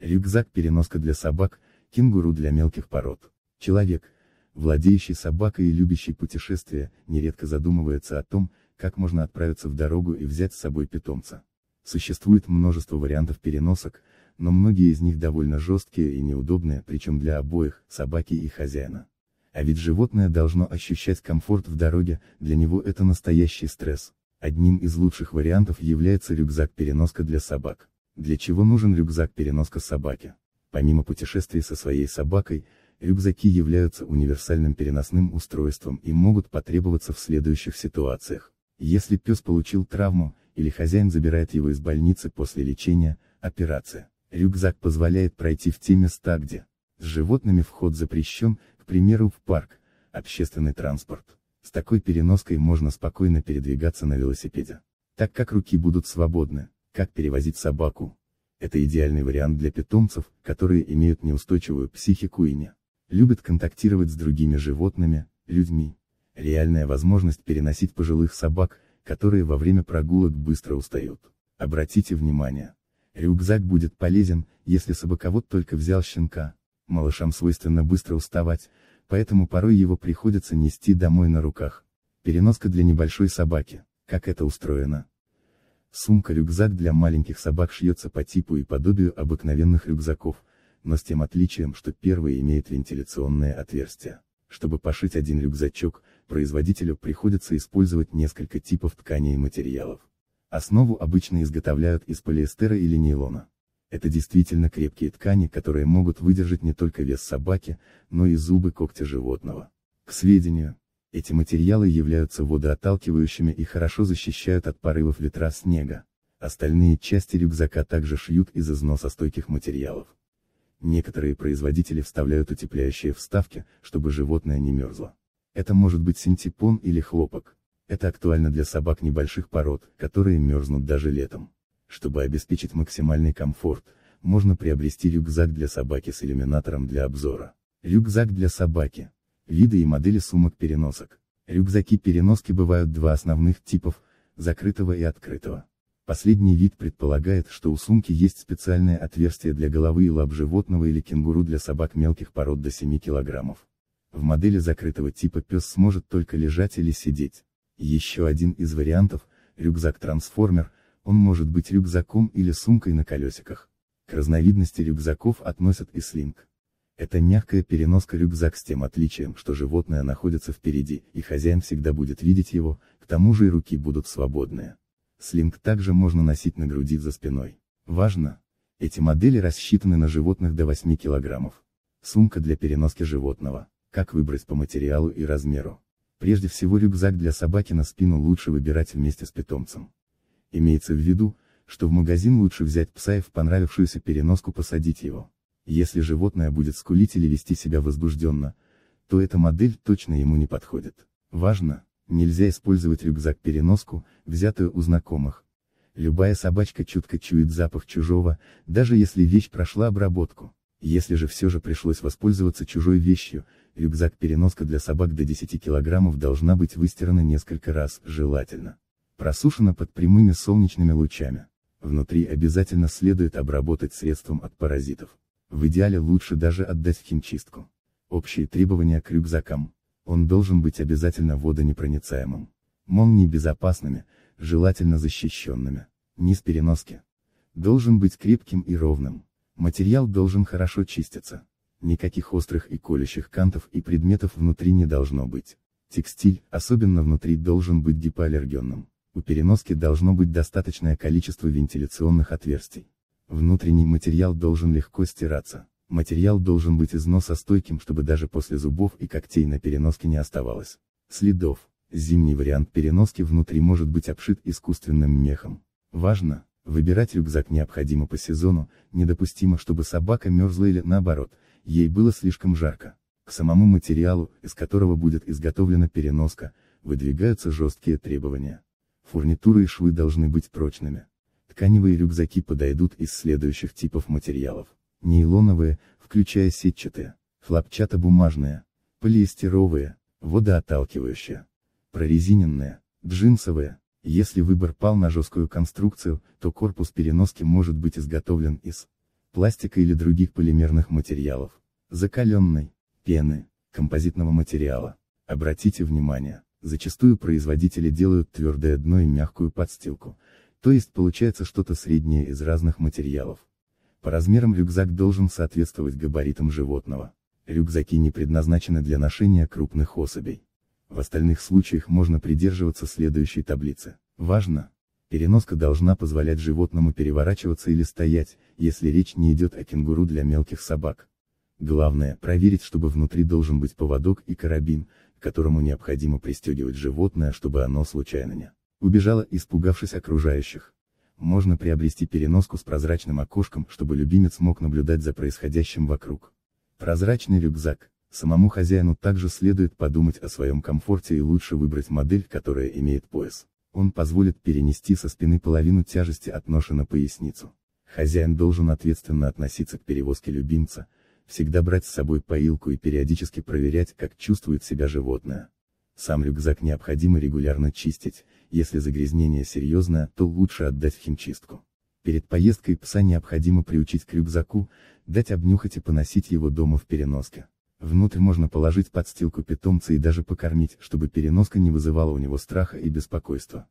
рюкзак-переноска для собак, кенгуру для мелких пород. Человек, владеющий собакой и любящий путешествия, нередко задумывается о том, как можно отправиться в дорогу и взять с собой питомца. Существует множество вариантов переносок, но многие из них довольно жесткие и неудобные, причем для обоих, собаки и хозяина. А ведь животное должно ощущать комфорт в дороге, для него это настоящий стресс. Одним из лучших вариантов является рюкзак-переноска для собак. Для чего нужен рюкзак-переноска собаки? Помимо путешествий со своей собакой, рюкзаки являются универсальным переносным устройством и могут потребоваться в следующих ситуациях. Если пес получил травму, или хозяин забирает его из больницы после лечения, операции, рюкзак позволяет пройти в те места, где с животными вход запрещен, к примеру, в парк, общественный транспорт. С такой переноской можно спокойно передвигаться на велосипеде. Так как руки будут свободны, как перевозить собаку. Это идеальный вариант для питомцев, которые имеют неустойчивую психику и не любят контактировать с другими животными, людьми. Реальная возможность переносить пожилых собак, которые во время прогулок быстро устают. Обратите внимание. Рюкзак будет полезен, если собаковод только взял щенка. Малышам свойственно быстро уставать, поэтому порой его приходится нести домой на руках. Переноска для небольшой собаки. Как это устроено? Сумка-рюкзак для маленьких собак шьется по типу и подобию обыкновенных рюкзаков, но с тем отличием, что первый имеет вентиляционное отверстие. Чтобы пошить один рюкзачок, производителю приходится использовать несколько типов тканей и материалов. Основу обычно изготовляют из полиэстера или нейлона. Это действительно крепкие ткани, которые могут выдержать не только вес собаки, но и зубы когтя животного. К сведению, эти материалы являются водоотталкивающими и хорошо защищают от порывов ветра снега. Остальные части рюкзака также шьют из износостойких материалов. Некоторые производители вставляют утепляющие вставки, чтобы животное не мерзло. Это может быть синтепон или хлопок. Это актуально для собак небольших пород, которые мерзнут даже летом. Чтобы обеспечить максимальный комфорт, можно приобрести рюкзак для собаки с иллюминатором для обзора. Рюкзак для собаки. Виды и модели сумок-переносок. Рюкзаки-переноски бывают два основных типов, закрытого и открытого. Последний вид предполагает, что у сумки есть специальное отверстие для головы и лап животного или кенгуру для собак мелких пород до 7 кг. В модели закрытого типа пес сможет только лежать или сидеть. Еще один из вариантов – рюкзак-трансформер, он может быть рюкзаком или сумкой на колесиках. К разновидности рюкзаков относят и слинг. Это мягкая переноска рюкзак с тем отличием, что животное находится впереди, и хозяин всегда будет видеть его, к тому же и руки будут свободные. Слинг также можно носить на груди за спиной. Важно! Эти модели рассчитаны на животных до 8 килограммов. Сумка для переноски животного. Как выбрать по материалу и размеру? Прежде всего рюкзак для собаки на спину лучше выбирать вместе с питомцем. Имеется в виду, что в магазин лучше взять пса и в понравившуюся переноску посадить его. Если животное будет скулить или вести себя возбужденно, то эта модель точно ему не подходит. Важно, нельзя использовать рюкзак-переноску, взятую у знакомых. Любая собачка чутко чует запах чужого, даже если вещь прошла обработку. Если же все же пришлось воспользоваться чужой вещью, рюкзак-переноска для собак до 10 кг должна быть выстирана несколько раз, желательно. Просушена под прямыми солнечными лучами. Внутри обязательно следует обработать средством от паразитов. В идеале лучше даже отдать химчистку. Общие требования к рюкзакам. Он должен быть обязательно водонепроницаемым. Молнии безопасными, желательно защищенными. Низ переноски. Должен быть крепким и ровным. Материал должен хорошо чиститься. Никаких острых и колющих кантов и предметов внутри не должно быть. Текстиль, особенно внутри, должен быть гипоаллергенным. У переноски должно быть достаточное количество вентиляционных отверстий. Внутренний материал должен легко стираться. Материал должен быть износостойким, чтобы даже после зубов и когтей на переноске не оставалось следов. Зимний вариант переноски внутри может быть обшит искусственным мехом. Важно, выбирать рюкзак необходимо по сезону, недопустимо, чтобы собака мерзла или наоборот, ей было слишком жарко. К самому материалу, из которого будет изготовлена переноска, выдвигаются жесткие требования. Фурнитура и швы должны быть прочными. Тканевые рюкзаки подойдут из следующих типов материалов. Нейлоновые, включая сетчатые, хлопчатобумажные, полиэстеровые, водоотталкивающие, прорезиненные, джинсовые. Если выбор пал на жесткую конструкцию, то корпус переноски может быть изготовлен из пластика или других полимерных материалов, закаленной, пены, композитного материала. Обратите внимание, зачастую производители делают твердое дно и мягкую подстилку, то есть получается что-то среднее из разных материалов. По размерам рюкзак должен соответствовать габаритам животного. Рюкзаки не предназначены для ношения крупных особей. В остальных случаях можно придерживаться следующей таблицы. Важно! Переноска должна позволять животному переворачиваться или стоять, если речь не идет о кенгуру для мелких собак. Главное, проверить, чтобы внутри должен быть поводок и карабин, к которому необходимо пристегивать животное, чтобы оно случайно не Убежала, испугавшись окружающих. Можно приобрести переноску с прозрачным окошком, чтобы любимец мог наблюдать за происходящим вокруг. Прозрачный рюкзак. Самому хозяину также следует подумать о своем комфорте и лучше выбрать модель, которая имеет пояс. Он позволит перенести со спины половину тяжести от ноша на поясницу. Хозяин должен ответственно относиться к перевозке любимца, всегда брать с собой поилку и периодически проверять, как чувствует себя животное. Сам рюкзак необходимо регулярно чистить, если загрязнение серьезное, то лучше отдать в химчистку. Перед поездкой пса необходимо приучить к рюкзаку, дать обнюхать и поносить его дома в переноске. Внутрь можно положить подстилку питомца и даже покормить, чтобы переноска не вызывала у него страха и беспокойства.